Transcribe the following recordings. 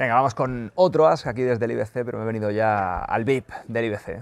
Venga, vamos con otro ask aquí desde el IBC, pero me he venido ya al VIP del IBC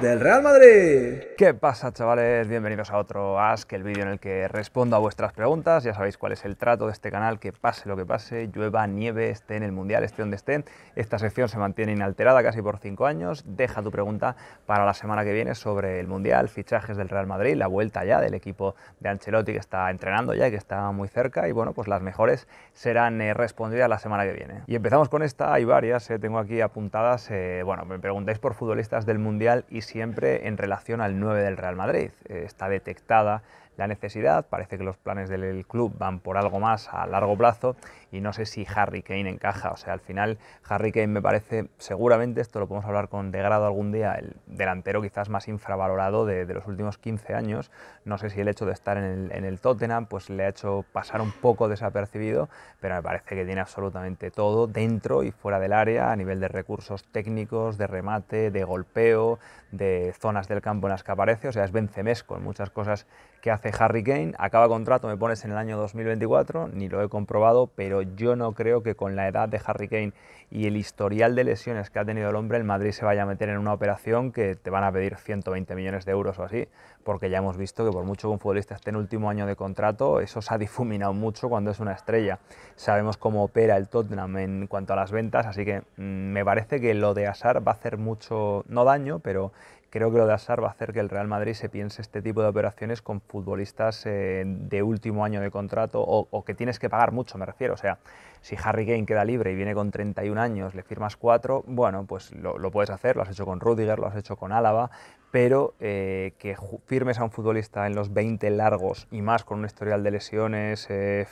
del Real Madrid. ¿Qué pasa, chavales? Bienvenidos a otro Ask, el vídeo en el que respondo a vuestras preguntas. Ya sabéis cuál es el trato de este canal, que pase lo que pase, llueva, nieve, esté en el Mundial, esté donde esté. Esta sección se mantiene inalterada casi por cinco años. Deja tu pregunta para la semana que viene sobre el Mundial, fichajes del Real Madrid, la vuelta ya del equipo de Ancelotti que está entrenando ya, y que está muy cerca. Y bueno, pues las mejores serán eh, respondidas la semana que viene. Y empezamos con esta, hay varias, eh, tengo aquí apuntadas. Eh, bueno, me preguntáis por futbolistas del Mundial y siempre en relación al 9 del Real Madrid. Eh, está detectada la necesidad. Parece que los planes del club van por algo más a largo plazo y no sé si Harry Kane encaja. O sea, al final Harry Kane me parece, seguramente, esto lo podemos hablar con de grado algún día, el delantero quizás más infravalorado de, los últimos 15 años. No sé si el hecho de estar en el, en Tottenham pues le ha hecho pasar un poco desapercibido, pero me parece que tiene absolutamente todo dentro y fuera del área a nivel de recursos técnicos, de remate, de golpeo, de zonas del campo en las que aparece. O sea, es Benzemesco en muchas cosas que hace Harry Kane. Acaba contrato, me pones en el año 2024, ni lo he comprobado, pero yo no creo que con la edad de Harry Kane y el historial de lesiones que ha tenido el hombre, el Madrid se vaya a meter en una operación que te van a pedir 120 millones de euros o así, porque ya hemos visto que por mucho que un futbolista esté en último año de contrato, eso se ha difuminado mucho cuando es una estrella. Sabemos cómo opera el Tottenham en cuanto a las ventas, así que mm, me parece que lo de Asar va a hacer mucho, no daño, pero creo que lo de Asar va a hacer que el Real Madrid se piense este tipo de operaciones con futbolistas eh, de último año de contrato o, que tienes que pagar mucho, me refiero. O sea, si Harry Kane queda libre y viene con 31 años, le firmas cuatro, bueno, pues lo, puedes hacer, lo has hecho con Rudiger, lo has hecho con Álava, pero eh, que firmes a un futbolista en los 20 largos y más con un historial de lesiones, eh,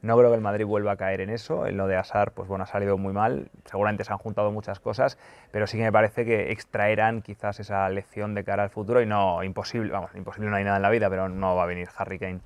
no creo que el Madrid vuelva a caer en eso. En lo de Asar, pues bueno, ha salido muy mal, seguramente se han juntado muchas cosas, pero sí que me parece que extraerán quizás esa lección de cara al futuro y no, imposible, vamos, imposible no hay nada en la vida, pero no va a venir Harry Kane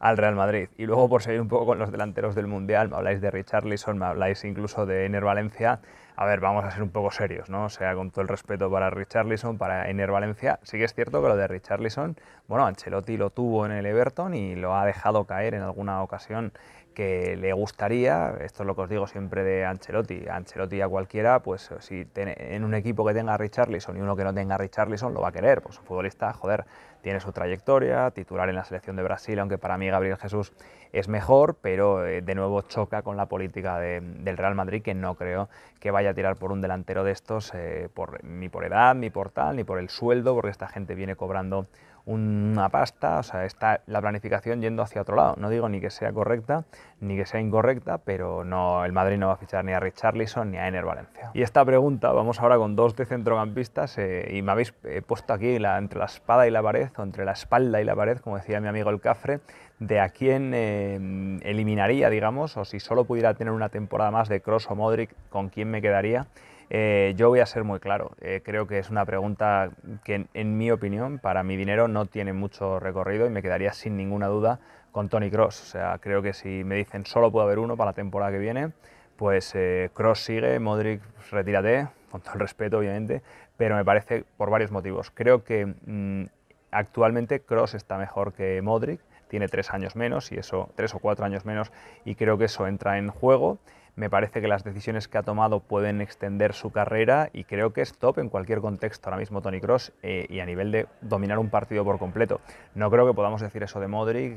al Real Madrid. Y luego por seguir un poco con los delanteros del Mundial, me habláis de Richarlison, me habláis incluso de Ener Valencia, a ver, vamos a ser un poco serios, ¿no? O sea, con todo el respeto para Richarlison, para Ener Valencia, sí que es cierto que lo de Richarlison, bueno, Ancelotti lo tuvo en el Everton y lo ha dejado caer en alguna ocasión que le gustaría, esto es lo que os digo siempre de Ancelotti, Ancelotti a cualquiera, pues si tiene, en un equipo que tenga a Richarlison y uno que no tenga a Richarlison lo va a querer, pues un futbolista, joder, tiene su trayectoria, titular en la selección de Brasil, aunque para mí Gabriel Jesús es mejor, pero eh, de nuevo choca con la política del Real Madrid, que no creo que vaya a tirar por un delantero de estos, eh, por, ni por edad, ni por tal, ni por el sueldo, porque esta gente viene cobrando una pasta, o sea, está la planificación yendo hacia otro lado. No digo ni que sea correcta ni que sea incorrecta, pero no, el Madrid no va a fichar ni a Richarlison ni a Ener Valencia. Y esta pregunta, vamos ahora con dos de centrocampistas eh, y me habéis eh, puesto aquí entre la espada y la pared, o entre la espalda y la pared, como decía mi amigo el Cafre, de a quién eh, eliminaría, digamos, o si solo pudiera tener una temporada más de Cross o Modric, con quién me quedaría. Eh, yo voy a ser muy claro. Eh, creo que es una pregunta que, en, mi opinión, para mi dinero no tiene mucho recorrido y me quedaría sin ninguna duda con Tony Cross. O sea, creo que si me dicen solo puede haber uno para la temporada que viene, pues Cross eh, sigue, Modric retírate, con todo el respeto, obviamente, pero me parece por varios motivos. Creo que mm, actualmente Cross está mejor que Modric, tiene tres años menos y eso, tres o cuatro años menos, y creo que eso entra en juego me parece que las decisiones que ha tomado pueden extender su carrera y creo que es top en cualquier contexto ahora mismo Tony Cross eh, y a nivel de dominar un partido por completo. No creo que podamos decir eso de Modric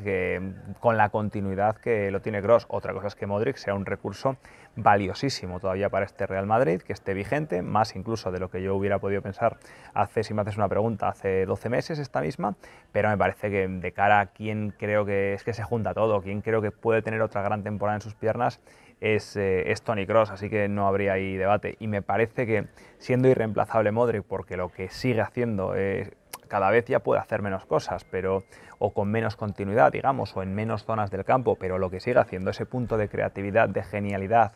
con la continuidad que lo tiene Cross. Otra cosa es que Modric sea un recurso valiosísimo todavía para este Real Madrid, que esté vigente, más incluso de lo que yo hubiera podido pensar hace, si me haces una pregunta, hace 12 meses esta misma, pero me parece que de cara a quién creo que es que se junta todo, quién creo que puede tener otra gran temporada en sus piernas, es, eh, Tony Cross, así que no habría ahí debate. Y me parece que siendo irreemplazable Modric, porque lo que sigue haciendo es, eh, cada vez ya puede hacer menos cosas, pero o con menos continuidad, digamos, o en menos zonas del campo, pero lo que sigue haciendo, ese punto de creatividad, de genialidad,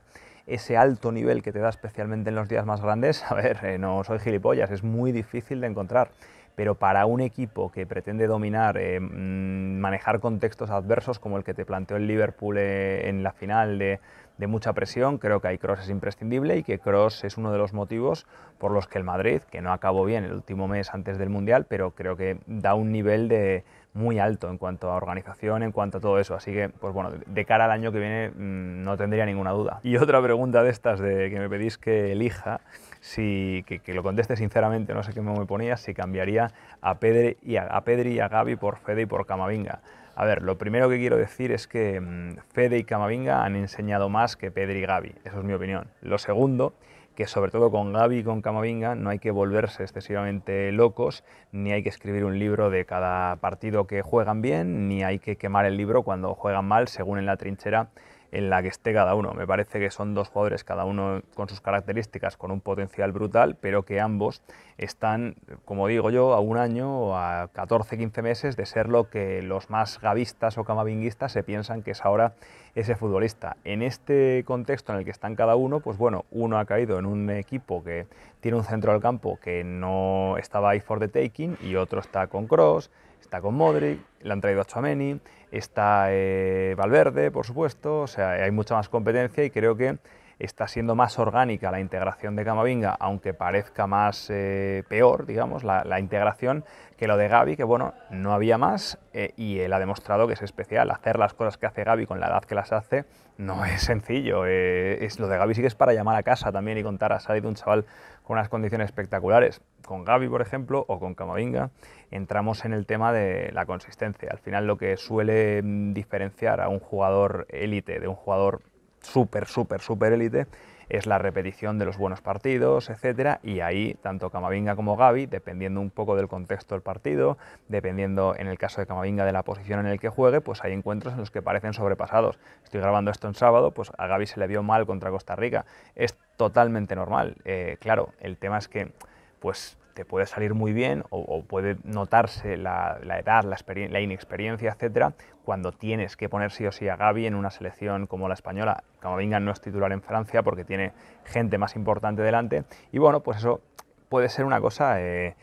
ese alto nivel que te da especialmente en los días más grandes, a ver, eh, no soy gilipollas, es muy difícil de encontrar. Pero para un equipo que pretende dominar, mm, manejar contextos adversos como el que te planteó el Liverpool en la final de, de mucha presión, creo que hay Cross es imprescindible y que Cross es uno de los motivos por los que el Madrid, que no acabó bien el último mes antes del Mundial, pero creo que da un nivel de muy alto en cuanto a organización, en cuanto a todo eso. Así que, pues bueno, de cara al año que viene mm, no tendría ninguna duda. Y otra pregunta de estas de que me pedís que elija, si, que, lo conteste sinceramente, no sé qué me ponía, si cambiaría a Pedri y a, Pedri y a Gaby por Fede y por Camavinga. A ver, lo primero que quiero decir es que mm, Fede y Camavinga han enseñado más que Pedri y Gaby, eso es mi opinión. Lo segundo, que sobre todo con Gaby y con Camavinga no hay que volverse excesivamente locos, ni hay que escribir un libro de cada partido que juegan bien, ni hay que quemar el libro cuando juegan mal, según en la trinchera en la que esté cada uno. Me parece que son dos jugadores, cada uno con sus características, con un potencial brutal, pero que ambos están, como digo yo, a un año o a 14, 15 meses de ser lo que los más gavistas o camavinguistas se piensan que es ahora ese futbolista. En este contexto en el que están cada uno, pues bueno, uno ha caído en un equipo que tiene un centro del campo que no estaba ahí for the taking y otro está con Cross, está con Modric, la han traído a Chuameni, está eh, Valverde, por supuesto, o sea, hay mucha más competencia y creo que está siendo más orgánica la integración de Camavinga, aunque parezca más eh, peor, digamos, la, integración que lo de Gaby, que bueno, no había más eh, y él ha demostrado que es especial. Hacer las cosas que hace Gaby con la edad que las hace no es sencillo. Eh, es, lo de Gaby sí que es para llamar a casa también y contar, ha salido un chaval con unas condiciones espectaculares. Con Gabi, por ejemplo, o con Camavinga, entramos en el tema de la consistencia. Al final lo que suele mm, diferenciar a un jugador élite de un jugador súper, súper, súper élite es la repetición de los buenos partidos, etcétera, y ahí tanto Camavinga como Gaby, dependiendo un poco del contexto del partido, dependiendo en el caso de Camavinga de la posición en el que juegue, pues hay encuentros en los que parecen sobrepasados. Estoy grabando esto en sábado, pues a Gaby se le vio mal contra Costa Rica. Es totalmente normal. Eh, claro, el tema es que pues te puede salir muy bien o, puede notarse la, edad, la, la, inexperiencia, etcétera, cuando tienes que poner sí o sí a Gaby en una selección como la española. como venga no es titular en Francia porque tiene gente más importante delante y bueno, pues eso puede ser una cosa eh,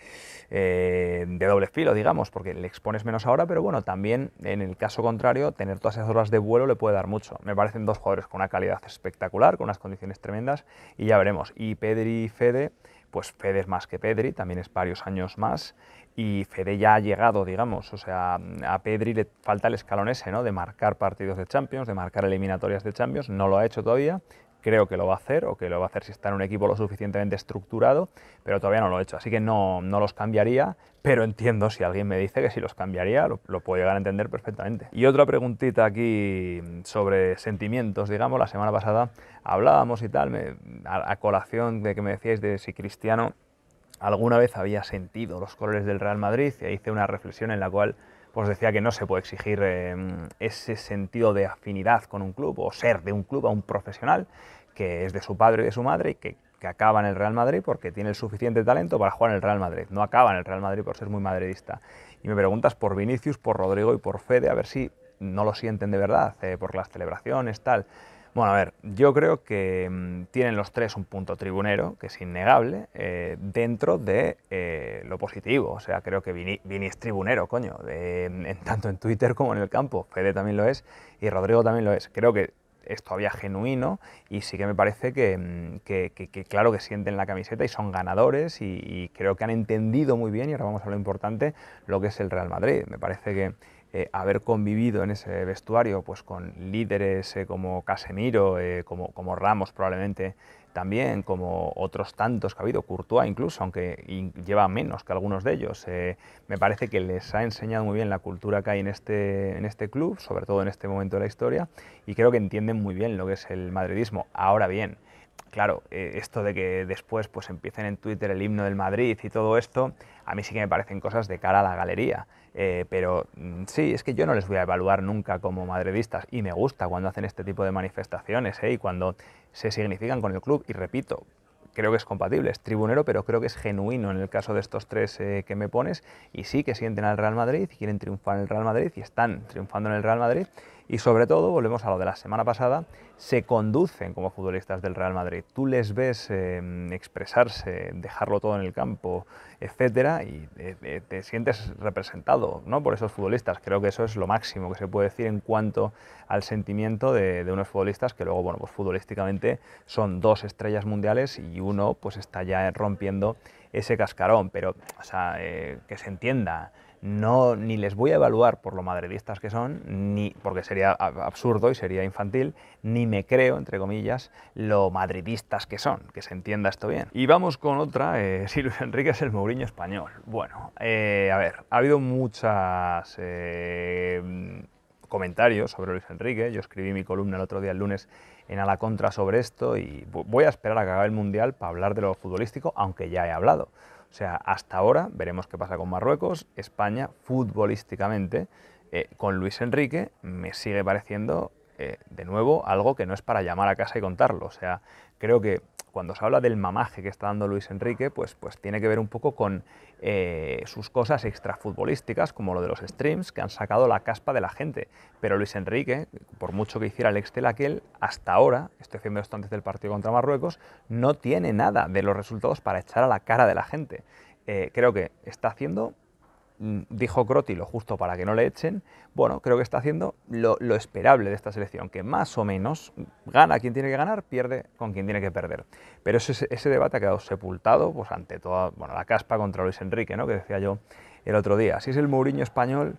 eh, de doble filo, digamos, porque le expones menos ahora, pero bueno, también en el caso contrario, tener todas esas horas de vuelo le puede dar mucho. Me parecen dos jugadores con una calidad espectacular, con unas condiciones tremendas, y ya veremos. Y Pedri y Fede pues Fede es más que Pedri, también es varios años más, y Fede ya ha llegado, digamos, o sea, a Pedri le falta el escalón ese, ¿no? De marcar partidos de Champions, de marcar eliminatorias de Champions, no lo ha hecho todavía, creo que lo va a hacer o que lo va a hacer si está en un equipo lo suficientemente estructurado, pero todavía no lo he hecho, así que no, los cambiaría, pero entiendo si alguien me dice que si los cambiaría, lo, puedo llegar a entender perfectamente. Y otra preguntita aquí sobre sentimientos, digamos, la semana pasada hablábamos y tal, me, a, colación de que me decíais de si Cristiano alguna vez había sentido los colores del Real Madrid y hice una reflexión en la cual pues decía que no se puede exigir eh, ese sentido de afinidad con un club o ser de un club a un profesional que es de su padre y de su madre y que, acaba en el Real Madrid porque tiene el suficiente talento para jugar en el Real Madrid. No acaba en el Real Madrid por ser muy madridista. Y me preguntas por Vinicius, por Rodrigo y por Fede, a ver si no lo sienten de verdad, eh, por las celebraciones, tal. Bueno, a ver, yo creo que mm, tienen los tres un punto tribunero, que es innegable, eh, dentro de eh, lo positivo. O sea, creo que Vini, es tribunero, coño, mm, tanto en Twitter como en el campo. Fede también lo es y Rodrigo también lo es. Creo que es todavía genuino y sí que me parece mm, que, claro que sienten la camiseta y son ganadores y, y creo que han entendido muy bien, y ahora vamos a lo importante, lo que es el Real Madrid. Me parece que eh, haber convivido en ese vestuario pues, con líderes eh, como Casemiro, eh, como, Ramos probablemente también, como otros tantos que ha habido, Courtois incluso, aunque lleva menos que algunos de ellos. me parece que les ha enseñado muy bien la cultura que hay en este, en este club, sobre todo en este momento de la historia, y creo que entienden muy bien lo que es el madridismo. Ahora bien, claro, eh, esto de que después pues empiecen en Twitter el himno del Madrid y todo esto, a mí sí que me parecen cosas de cara a la galería. Eh, pero mm, sí, es que yo no les voy a evaluar nunca como madridistas y me gusta cuando hacen este tipo de manifestaciones eh, y cuando se significan con el club. Y repito, creo que es compatible, es tribunero, pero creo que es genuino en el caso de estos tres que me pones. Y sí que sienten al Real Madrid y quieren triunfar en el Real Madrid y están triunfando en el Real Madrid. Y sobre todo, volvemos a lo de la semana pasada, se conducen como futbolistas del Real Madrid. Tú les ves eh, expresarse, dejarlo todo en el campo, etcétera, y eh, eh, te, sientes representado ¿no? por esos futbolistas. Creo que eso es lo máximo que se puede decir en cuanto al sentimiento de, unos futbolistas que luego, bueno, pues futbolísticamente son dos estrellas mundiales y uno pues está ya rompiendo ese cascarón, pero o sea, que se entienda no, ni les voy a evaluar por lo madridistas que son, ni porque sería absurdo y sería infantil, ni me creo, entre comillas, lo madridistas que son, que se entienda esto bien. Y vamos con otra, eh, si Luis Enrique es el Mourinho español. Bueno, eh, a ver, ha habido muchas... Eh, comentarios sobre Luis Enrique. Yo escribí mi columna el otro día, el lunes, en A la Contra sobre esto y voy a esperar a que acabe el Mundial para hablar de lo futbolístico, aunque ya he hablado. O sea, hasta ahora veremos qué pasa con Marruecos, España futbolísticamente, eh, con Luis Enrique me sigue pareciendo, eh, de nuevo, algo que no es para llamar a casa y contarlo. O sea, creo que cuando se habla del mamaje que está dando Luis Enrique, pues, pues tiene que ver un poco con eh, sus cosas extrafutbolísticas, como lo de los streams, que han sacado la caspa de la gente. Pero Luis Enrique, por mucho que hiciera el Excel aquel, hasta ahora, estoy haciendo esto antes del partido contra Marruecos, no tiene nada de los resultados para echar a la cara de la gente. Eh, creo que está haciendo Mm, dijo Crotilo lo justo para que no le echen, bueno, creo que está haciendo lo, esperable de esta selección, que más o menos gana quien tiene que ganar, pierde con quien tiene que perder. Pero ese, debate ha quedado sepultado pues, ante toda bueno, la caspa contra Luis Enrique, ¿no? que decía yo el otro día. Si es el Mourinho español,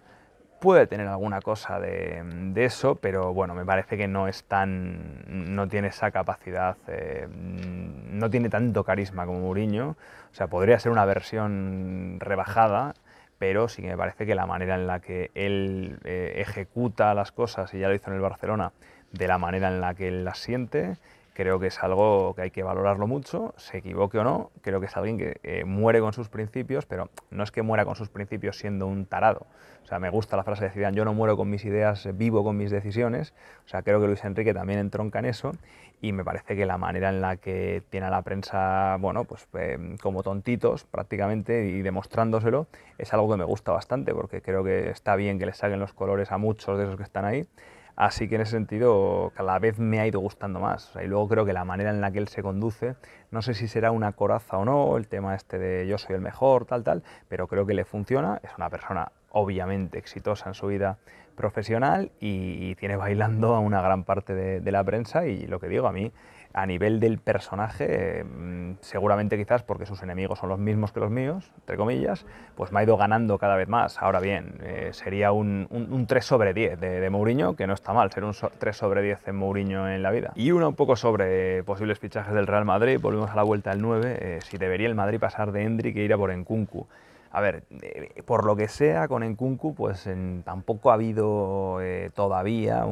puede tener alguna cosa de, de, eso, pero bueno, me parece que no es tan, no tiene esa capacidad, eh, no tiene tanto carisma como Mourinho, o sea, podría ser una versión rebajada pero sí que me parece que la manera en la que él eh, ejecuta las cosas, y ya lo hizo en el Barcelona, de la manera en la que él las siente, creo que es algo que hay que valorarlo mucho, se equivoque o no, creo que es alguien que eh, muere con sus principios, pero no es que muera con sus principios siendo un tarado. O sea, me gusta la frase de Cidán, yo no muero con mis ideas, vivo con mis decisiones. O sea, creo que Luis Enrique también entronca en eso y me parece que la manera en la que tiene a la prensa, bueno, pues em, como tontitos prácticamente y demostrándoselo, es algo que me gusta bastante porque creo que está bien que le saquen los colores a muchos de esos que están ahí. Así que en ese sentido cada vez me ha ido gustando más. y luego creo que la manera en la que él se conduce, no sé si será una coraza o no, el tema este de yo soy el mejor, tal, tal, pero creo que le funciona. Es una persona obviamente exitosa en su vida profesional y, tiene bailando a una gran parte de, la prensa y lo que digo a mí, a nivel del personaje, mm, seguramente quizás porque sus enemigos son los mismos que los míos, entre comillas, pues me ha ido ganando cada vez más. Ahora bien, eh, sería un, 3 sobre 10 de, Mourinho, que no está mal ser un 3 sobre 10 en Mourinho en la vida. Y uno un poco sobre posibles fichajes del Real Madrid, volvemos a la vuelta del 9, eh, si debería el Madrid pasar de Hendrik que ir a por Nkunku a ver, eh, por lo que sea, con Enkunku, pues tampoco ha habido eh, todavía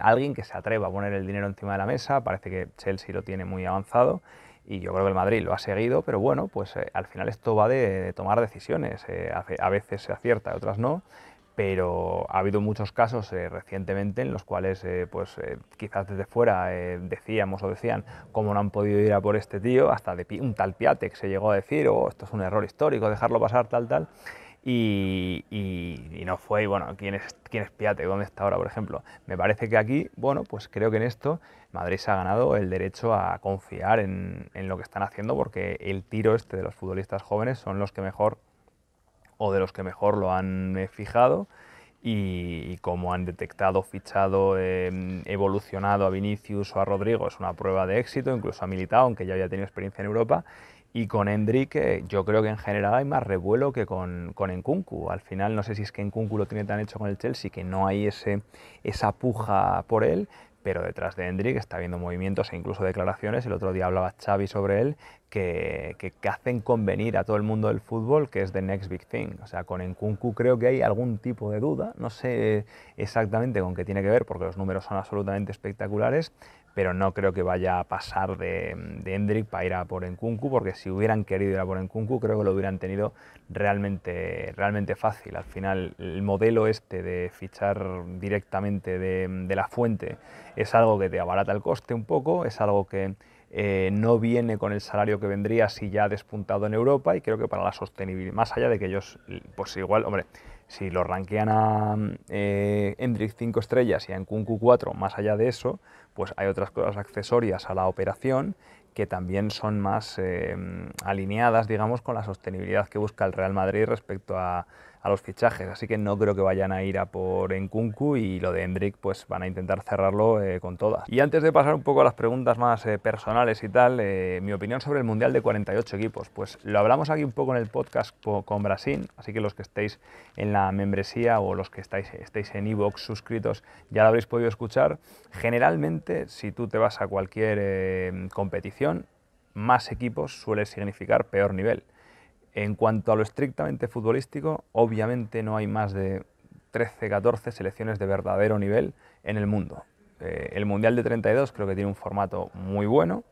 alguien que se atreva a poner el dinero encima de la mesa. Parece que Chelsea lo tiene muy avanzado y yo creo que el Madrid lo ha seguido, pero bueno, pues eh, al final esto va de, de tomar decisiones. a veces se acierta, otras no pero ha habido muchos casos eh, recientemente en los cuales eh, pues, eh, quizás desde fuera decíamos o decían cómo no han podido ir a por este tío, hasta de un tal que se llegó a decir, oh, esto es un error histórico, dejarlo pasar tal, tal, y, no fue, bueno, ¿quién es, quién es ¿Dónde está ahora, por ejemplo? Me parece que aquí, bueno, pues creo que en esto Madrid se ha ganado el derecho a confiar en lo que están haciendo, porque el tiro este de los futbolistas jóvenes son los que mejor o de los que mejor lo han eh, fijado y, como han detectado, fichado, em, evolucionado a Vinicius o a Rodrigo es una prueba de éxito, incluso ha militado aunque ya había tenido experiencia en Europa. Y con Enrique eh, yo creo que en general hay más revuelo que con, con Al final no sé si es que Nkunku lo tiene tan hecho con el Chelsea que no hay ese, esa puja por él, pero detrás de Hendrik está viendo movimientos e incluso declaraciones. El otro día hablaba Xavi sobre él, que, hacen convenir a todo el mundo del fútbol que es the next big thing. O sea, con Nkunku creo que hay algún tipo de duda, no sé exactamente con qué tiene que ver, porque los números son absolutamente espectaculares, pero no creo que vaya a pasar de, de Hendrik para ir a por Nkunku, porque si hubieran querido ir a por Nkunku, creo que lo hubieran tenido realmente, realmente fácil. Al final, el modelo este de fichar directamente de, la fuente es algo que te abarata el coste un poco, es algo que eh, no viene con el salario que vendría si ya ha despuntado en Europa y creo que para la sostenibilidad, más allá de que ellos, pues igual, hombre, si lo rankean a eh, Hendrik 5 estrellas y a Nkunku 4, más allá de eso, pues hay otras cosas accesorias a la operación que también son más eh, alineadas, digamos, con la sostenibilidad que busca el Real Madrid respecto a a los fichajes, así que no creo que vayan a ir a por Nkunku y lo de Hendrik pues van a intentar cerrarlo eh, con todas. Y antes de pasar un poco a las preguntas más eh, personales y tal, eh, mi opinión sobre el Mundial de 48 equipos, pues lo hablamos aquí un poco en el podcast con Brasil, así que los que estéis en la membresía o los que estáis, estéis en iVoox suscritos ya lo habréis podido escuchar. Generalmente, si tú te vas a cualquier competición, más equipos suele significar peor nivel. En cuanto a lo estrictamente futbolístico, obviamente no hay más de 13, 14 selecciones de verdadero nivel en el mundo. Eh, el Mundial de 32 creo que tiene un formato muy bueno,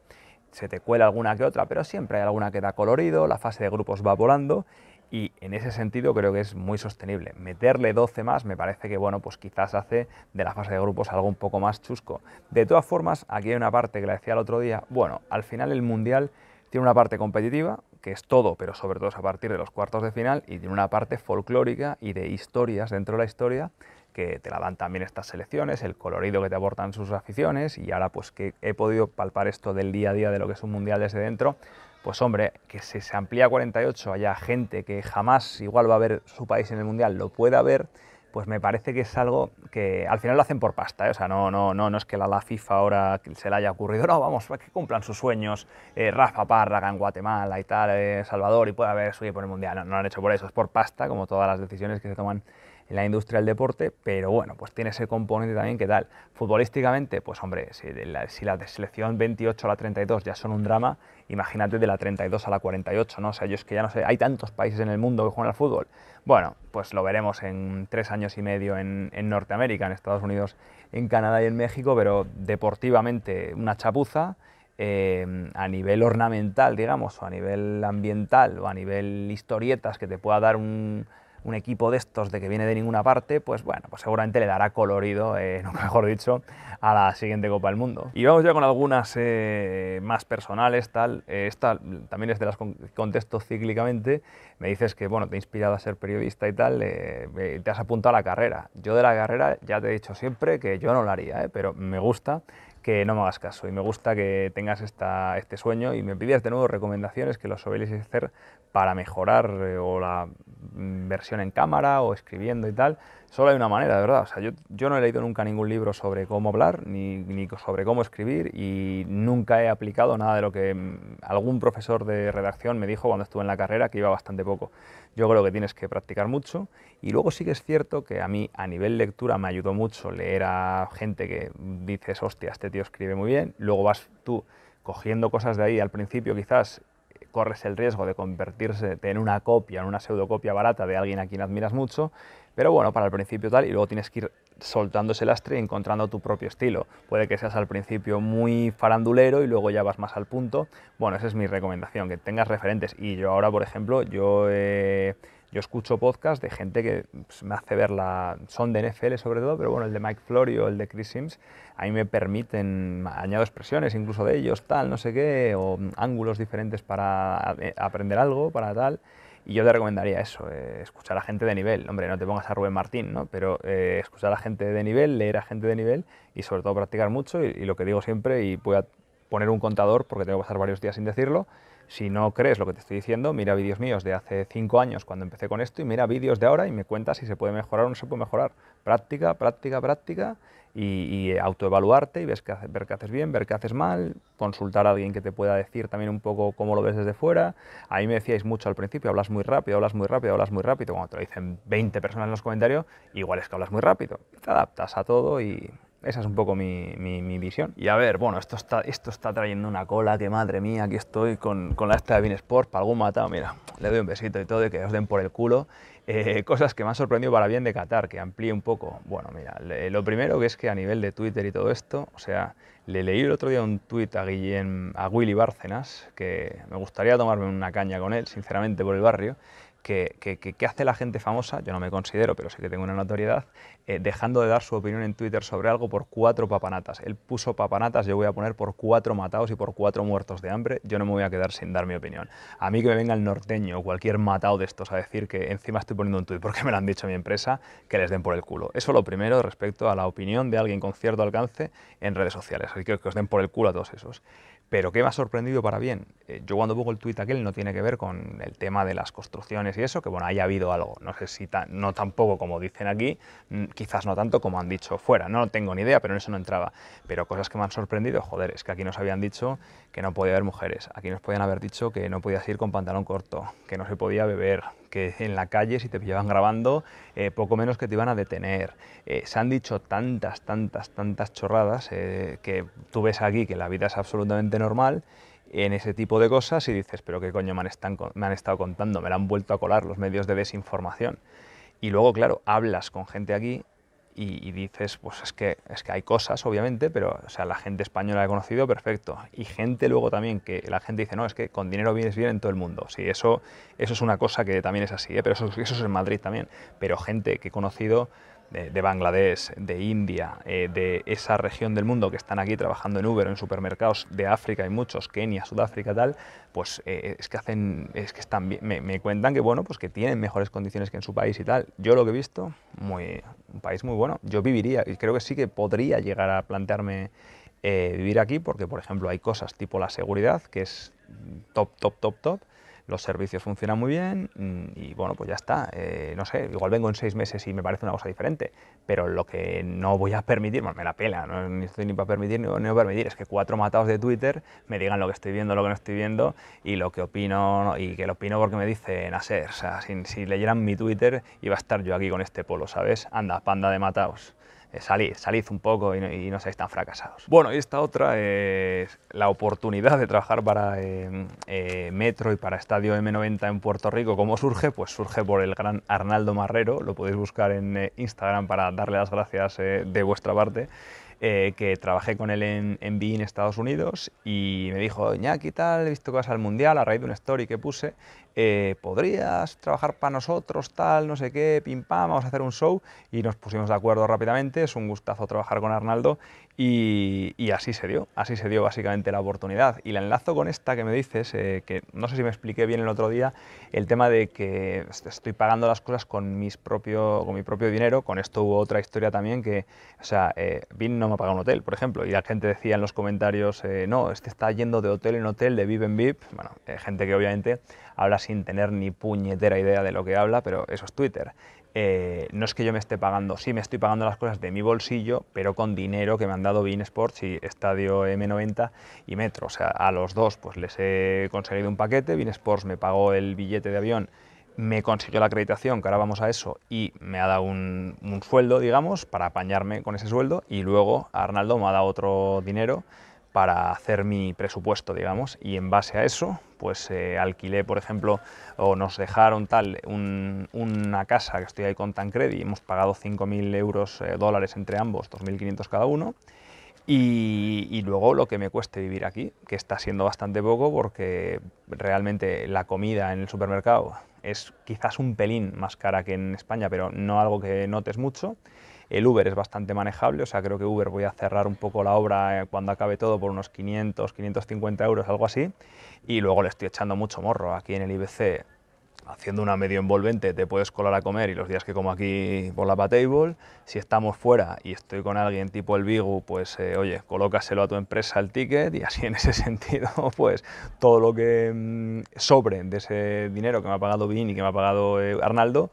se te cuela alguna que otra, pero siempre hay alguna que da colorido, la fase de grupos va volando y en ese sentido creo que es muy sostenible. Meterle 12 más me parece que bueno, pues quizás hace de la fase de grupos algo un poco más chusco. De todas formas, aquí hay una parte que le decía el otro día, bueno, al final el Mundial tiene una parte competitiva, que es todo, pero sobre todo es a partir de los cuartos de final, y tiene una parte folclórica y de historias dentro de la historia que te la dan también estas selecciones, el colorido que te aportan sus aficiones, y ahora pues que he podido palpar esto del día a día de lo que es un mundial desde dentro, pues hombre, que si se amplía 48 haya gente que jamás igual va a ver su país en el mundial, lo pueda ver, pues me parece que es algo que al final lo hacen por pasta, ¿eh? o sea, no, no, no, no es que la, la FIFA ahora se le haya ocurrido, no, vamos, que cumplan sus sueños, eh, Rafa Párraga en Guatemala y tal, eh, Salvador y pueda haber suyo por el Mundial, no, no lo han hecho por eso, es por pasta, como todas las decisiones que se toman en la industria del deporte, pero bueno, pues tiene ese componente también que tal. Futbolísticamente, pues hombre, si la, selección 28 a la 32 ya son un drama, imagínate de la 32 a la 48, ¿no? O sea, yo es que ya no sé, hay tantos países en el mundo que juegan al fútbol. Bueno, pues lo veremos en tres años y medio en, Norteamérica, en Estados Unidos, en Canadá y en México, pero deportivamente una chapuza. Eh, a nivel ornamental, digamos, o a nivel ambiental, o a nivel historietas que te pueda dar un, un equipo de estos de que viene de ninguna parte, pues bueno, pues seguramente le dará colorido, eh, mejor dicho, a la siguiente Copa del Mundo. Y vamos ya con algunas eh, más personales, tal. Eh, esta también es de las que contesto cíclicamente. Me dices que, bueno, te he inspirado a ser periodista y tal, te has apuntado a la carrera. Yo de la carrera ya te he dicho siempre que yo no la haría, pero me gusta que no me hagas caso y me gusta que tengas esta, este sueño y me pides de nuevo recomendaciones que los soléis hacer para mejorar o la Mm, versión en cámara o escribiendo y tal. Solo hay una manera, de verdad. O sea, yo, no he leído nunca ningún libro sobre cómo hablar ni, sobre cómo escribir y nunca he aplicado nada de lo que mm, algún profesor de redacción me dijo cuando estuve en la carrera, que iba bastante poco. Yo creo que tienes que practicar mucho y luego sí que es cierto que a mí a nivel lectura me ayudó mucho leer a gente que dices, hostia, este tío escribe muy bien, luego vas tú cogiendo cosas de ahí al principio quizás corres el riesgo de convertirse en una copia, en una pseudocopia barata de alguien a quien admiras mucho, pero bueno, para el principio tal, y luego tienes que ir soltando ese lastre y encontrando tu propio estilo. Puede que seas al principio muy farandulero y luego ya vas más al punto. Bueno, esa es mi recomendación, que tengas referentes. Y yo ahora, por ejemplo, yo he yo escucho podcasts de gente que pues, me hace ver la... son de NFL sobre todo, pero bueno, el de Mike Florio, el de Chris Sims, a mí me permiten, añado expresiones incluso de ellos, tal, no sé qué, o ángulos diferentes para eh, aprender algo, para tal. Y yo te recomendaría eso, eh, escuchar a gente de nivel. Hombre, no te pongas a Rubén Martín, ¿no? Pero eh, escuchar a gente de nivel, leer a gente de nivel y sobre todo practicar mucho. Y, y lo que digo siempre, y voy a poner un contador porque tengo que pasar varios días sin decirlo, si no crees lo que te estoy diciendo, mira vídeos míos de hace 5 años cuando empecé con esto y mira vídeos de ahora y me cuentas si se puede mejorar o no se puede mejorar. Práctica, práctica, práctica y, autoevaluarte y ves ver qué haces bien, ver qué haces mal, consultar a alguien que te pueda decir también un poco cómo lo ves desde fuera. Ahí me decíais mucho al principio, hablas muy rápido, hablas muy rápido, hablas muy rápido. Cuando te lo dicen 20 personas en los comentarios, igual es que hablas muy rápido. Te adaptas a todo y, esa es un poco mi, visión. Y a ver, bueno, esto está, esto está trayendo una cola, que madre mía, aquí estoy con, la esta de Sport, para algún matado, mira, le doy un besito y todo, y que os den por el culo. Eh, cosas que me han sorprendido para bien de Qatar, que amplíe un poco. Bueno, mira, lo primero que es que a nivel de Twitter y todo esto, o sea, le leí el otro día un tweet a, a Willy Bárcenas, que me gustaría tomarme una caña con él, sinceramente, por el barrio, que, que, hace la gente famosa, yo no me considero, pero sí que tengo una notoriedad, eh, dejando de dar su opinión en Twitter sobre algo por cuatro papanatas. Él puso papanatas, yo voy a poner por cuatro matados y por cuatro muertos de hambre, yo no me voy a quedar sin dar mi opinión. A mí que me venga el norteño o cualquier matado de estos a decir que encima estoy poniendo un tuit porque me lo han dicho a mi empresa, que les den por el culo. Eso lo primero respecto a la opinión de alguien con cierto alcance en redes sociales, así que que os den por el culo a todos esos. Pero ¿qué me ha sorprendido para bien? Eh, yo cuando pongo el tuit aquel no tiene que ver con el tema de las construcciones y eso, que bueno, haya habido algo. No sé si, no tampoco como dicen aquí, quizás no tanto como han dicho fuera. No, no tengo ni idea, pero en eso no entraba. Pero cosas que me han sorprendido, joder, es que aquí nos habían dicho que no podía haber mujeres. Aquí nos podían haber dicho que no podías ir con pantalón corto, que no se podía beber, que en la calle si te llevan grabando, eh, poco menos que te iban a detener. Eh, se han dicho tantas, tantas, tantas chorradas eh, que tú ves aquí que la vida es absolutamente normal en ese tipo de cosas y dices, pero qué coño me han, me han estado contando, me la han vuelto a colar los medios de desinformación. Y luego, claro, hablas con gente aquí y, dices, pues es que, es que hay cosas, obviamente, pero o sea, la gente española la he conocido, perfecto. Y gente luego también que la gente dice, no, es que con dinero vienes bien en todo el mundo. Sí, eso, eso es una cosa que también es así, ¿eh? pero eso, eso es en Madrid también. Pero gente que he conocido de, Bangladesh, de India, eh, de esa región del mundo que están aquí trabajando en Uber en supermercados de África, y muchos, Kenia, Sudáfrica, tal, pues eh, es que hacen, es que están, me, me, cuentan que bueno, pues que tienen mejores condiciones que en su país y tal. Yo lo que he visto, un país muy bueno. Yo viviría y creo que sí que podría llegar a plantearme eh, vivir aquí porque, por ejemplo, hay cosas tipo la seguridad, que es top, top, top, top, los servicios funcionan muy bien mm, y bueno, pues ya está. Eh, no sé, igual vengo en seis meses y me parece una cosa diferente, pero lo que no voy a permitir, me la pela, no estoy ni para permitir ni para permitir, es que cuatro matados de Twitter me digan lo que estoy viendo, lo que no estoy viendo y lo que opino, y que lo opino porque me dicen hacer. O sea, si, si leyeran mi Twitter iba a estar yo aquí con este polo, ¿sabes? Anda, panda de matados. Eh, salid, salid un poco y no, seáis tan fracasados. Bueno, y esta otra es la oportunidad de trabajar para em, eh, Metro y para Estadio M90 en Puerto Rico. ¿Cómo surge? Pues surge por el gran Arnaldo Marrero, lo podéis buscar en eh, Instagram para darle las gracias de vuestra parte. que trabajé con él en, en Estados Unidos y me dijo, ¿qué tal, he visto que vas al Mundial a raíz de una story que puse eh, podrías trabajar para nosotros, tal, no sé qué, pim pam, vamos a hacer un show y nos pusimos de acuerdo rápidamente, es un gustazo trabajar con Arnaldo y, así se dio, así se dio básicamente la oportunidad. Y la enlazo con esta que me dices, eh, que no sé si me expliqué bien el otro día, el tema de que estoy pagando las cosas con, mis propio, con mi propio dinero. Con esto hubo otra historia también que, o sea, eh, no me ha pagado un hotel, por ejemplo. Y la gente decía en los comentarios, eh, no, este está yendo de hotel en hotel, de VIP en VIP. Bueno, eh, gente que obviamente habla sin tener ni puñetera idea de lo que habla, pero eso es Twitter. Eh, no es que yo me esté pagando, sí me estoy pagando las cosas de mi bolsillo, pero con dinero que me han dado Bean Sports y Estadio M90 y Metro. O sea, a los dos pues les he conseguido un paquete, Bean Sports me pagó el billete de avión, me consiguió la acreditación, que ahora vamos a eso, y me ha dado un, un sueldo, digamos, para apañarme con ese sueldo, y luego Arnaldo me ha dado otro dinero para hacer mi presupuesto, digamos, y en base a eso, pues eh, alquilé, por ejemplo, o nos dejaron tal, una casa que estoy ahí con Tancredi, hemos pagado 5.000 euros, eh, dólares entre ambos, 2.500 cada uno, y, y, luego lo que me cueste vivir aquí, que está siendo bastante poco porque realmente la comida en el supermercado es quizás un pelín más cara que en España, pero no algo que notes mucho, el Uber es bastante manejable, o sea, creo que Uber voy a cerrar un poco la obra eh, cuando acabe todo por unos 500, 550 euros, algo así. Y luego le estoy echando mucho morro aquí en el IBC. Haciendo una medio envolvente te puedes colar a comer y los días que como aquí por la table, Si estamos fuera y estoy con alguien tipo el Bigu, pues eh, oye, colócaselo a tu empresa el ticket y así en ese sentido, pues todo lo que mm, sobre de ese dinero que me ha pagado Bin y que me ha pagado eh, Arnaldo,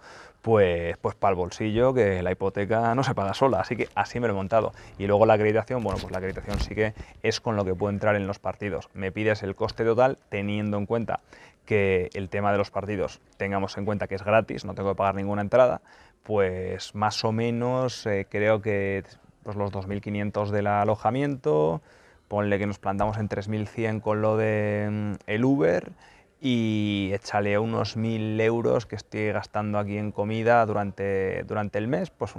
pues, pues para el bolsillo, que la hipoteca no se paga sola, así que así me lo he montado. Y luego la acreditación, bueno, pues la acreditación sí que es con lo que puedo entrar en los partidos. Me pides el coste total teniendo en cuenta que el tema de los partidos tengamos en cuenta que es gratis, no tengo que pagar ninguna entrada, pues más o menos eh, creo que pues los 2.500 del alojamiento, ponle que nos plantamos en 3.100 con lo del de, mm, el Uber, y échale unos mil euros que estoy gastando aquí en comida durante, durante el mes, pues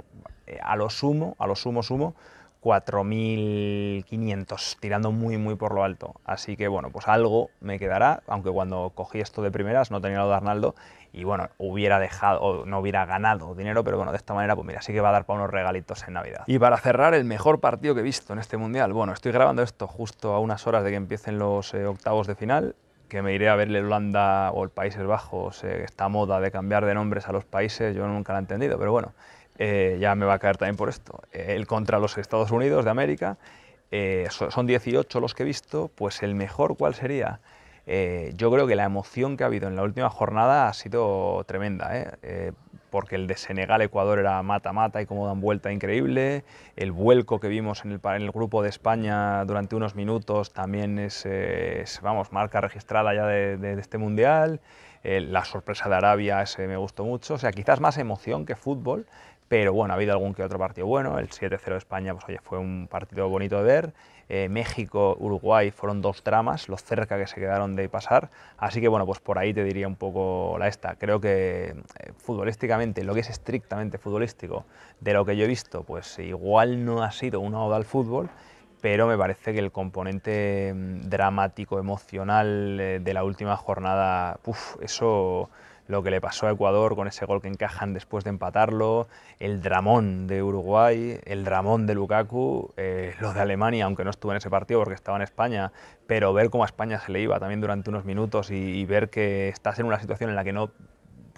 eh, a lo sumo, a lo sumo, sumo, 4.500, tirando muy, muy por lo alto. Así que bueno, pues algo me quedará, aunque cuando cogí esto de primeras no tenía lo de Arnaldo y bueno, hubiera dejado, o no hubiera ganado dinero, pero bueno, de esta manera, pues mira, sí que va a dar para unos regalitos en Navidad. Y para cerrar, el mejor partido que he visto en este Mundial. Bueno, estoy grabando esto justo a unas horas de que empiecen los eh, octavos de final que me iré a verle Holanda o el Países Bajos, eh, esta moda de cambiar de nombres a los países, yo nunca la he entendido, pero bueno, eh, ya me va a caer también por esto. el contra los Estados Unidos de América, eh, son 18 los que he visto, pues el mejor, ¿cuál sería? yo creo que la emoción que ha habido en la última jornada ha sido tremenda porque el de Senegal-Ecuador era mata-mata y cómo dan vuelta increíble. El vuelco que vimos en el, grupo de España durante unos minutos también es, vamos, marca registrada ya de, este Mundial. la sorpresa de Arabia, ese me gustó mucho. O sea, quizás más emoción que fútbol, pero bueno, ha habido algún que otro partido bueno. El 7-0 de España, pues fue un partido bonito de ver eh, México, Uruguay fueron dos dramas, lo cerca que se quedaron de pasar. Así que bueno, pues por ahí te diría un poco la esta. Creo que eh, futbolísticamente, lo que es estrictamente futbolístico, de lo que yo he visto, pues igual no ha sido una oda al fútbol, pero me parece que el componente mm, dramático, emocional eh, de la última jornada, uf, eso lo que le pasó a Ecuador con ese gol que encajan después de empatarlo, el dramón de Uruguay, el dramón de Lukaku, eh, lo de Alemania, aunque no estuvo en ese partido porque estaba en España, pero ver cómo a España se le iba también durante unos minutos y, ver que estás en una situación en la que no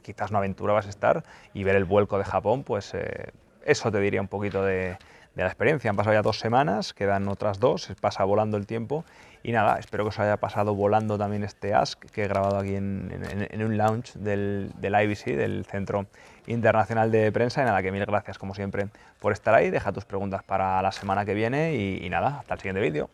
quizás no aventura a estar y ver el vuelco de Japón, pues eh, eso te diría un poquito de, de la experiencia. Han pasado ya dos semanas, quedan otras dos, pasa volando el tiempo y nada, espero que os haya pasado volando también este Ask que he grabado aquí en, un lounge del, IBC, del Centro Internacional de Prensa. Y nada, que mil gracias como siempre por estar ahí. Deja tus preguntas para la semana que viene y nada, hasta el siguiente vídeo.